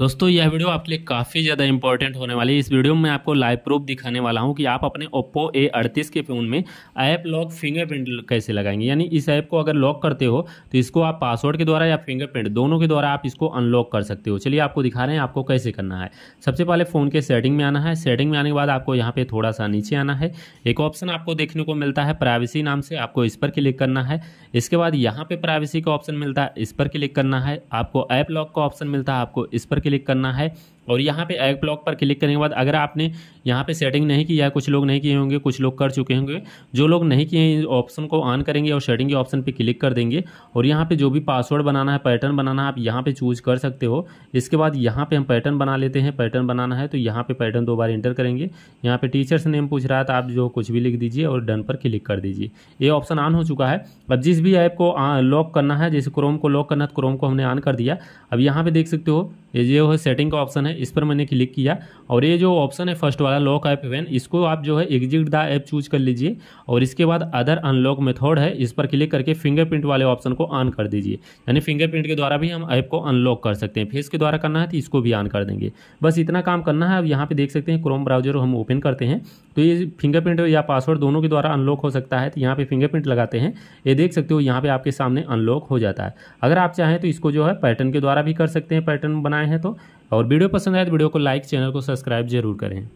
दोस्तों यह वीडियो आपके लिए काफ़ी ज़्यादा इंपॉर्टेंट होने वाली है इस वीडियो में मैं आपको लाइव प्रूफ दिखाने वाला हूं कि आप अपने ओप्पो ए अड़तीस के फ़ोन में ऐप लॉक फिंगरप्रिंट कैसे लगाएंगे यानी इस ऐप को अगर लॉक करते हो तो इसको आप पासवर्ड के द्वारा या फिंगरप्रिंट दोनों के द्वारा आप इसको अनलॉक कर सकते हो चलिए आपको दिखा रहे हैं आपको कैसे करना है सबसे पहले फ़ोन के सेटिंग में आना है सेटिंग में आने के बाद आपको यहाँ पर थोड़ा सा नीचे आना है एक ऑप्शन आपको देखने को मिलता है प्राइवेसी नाम से आपको इस पर क्लिक करना है इसके बाद यहाँ पर प्राइवेसी का ऑप्शन मिलता है इस पर क्लिक करना है आपको ऐप लॉक का ऑप्शन मिलता है आपको इस पर क्लिक करना है और यहाँ पे एग ब्लॉक पर क्लिक करने के बाद अगर आपने यहाँ पे सेटिंग नहीं किया कुछ लोग नहीं किए होंगे कुछ लोग कर चुके होंगे जो लोग नहीं किए हैं ऑप्शन को ऑन करेंगे और सेटिंग के ऑप्शन पे क्लिक कर देंगे और यहाँ पे जो भी पासवर्ड बनाना है पैटर्न बनाना है आप यहाँ पे चूज कर सकते हो इसके बाद यहाँ पर हम पैटर्न बना लेते हैं पैटर्न बनाना है तो यहाँ पर पैटर्न दो बार इंटर करेंगे यहाँ पर टीचर्स नेम पूछ रहा है तो आप जो कुछ भी लिख दीजिए और डन पर क्लिक कर दीजिए ये ऑप्शन ऑन हो चुका है अब जिस भी ऐप को लॉक करना है जैसे क्रोम को लॉक करना है तो क्रोम को हमने ऑन कर दिया अब यहाँ पर देख सकते हो ये जो है सेटिंग का ऑप्शन है इस पर मैंने क्लिक किया और ये जो ऑप्शन है फर्स्ट वाला लॉक ऐप इवेंट इसको आप जो है एग्जिट द ऐप चूज कर लीजिए और इसके बाद अदर अनलॉक मेथड है इस पर क्लिक करके फिंगरप्रिंट वाले ऑप्शन को ऑन कर दीजिए यानी फिंगरप्रिंट के द्वारा भी हम ऐप को अनलॉक कर सकते हैं फेस के द्वारा करना है तो इसको भी ऑन कर देंगे बस इतना काम करना है अब यहाँ पर देख सकते हैं क्रोम ब्राउजर हम ओपन करते हैं तो ये फिंगरप्रिंट या पासवर्ड दोनों के द्वारा अनलॉक हो सकता है तो यहाँ पर फिंगरप्रिंट लगाते हैं ये देख सकते हो यहाँ पे आपके सामने अनलॉक हो जाता है अगर आप चाहें तो इसको जो है पैटर्न के द्वारा भी कर सकते हैं पैटर्न बनाए हैं तो और वीडियो पसंद पसंद आए तो वीडियो को लाइक चैनल को सब्सक्राइब जरूर करें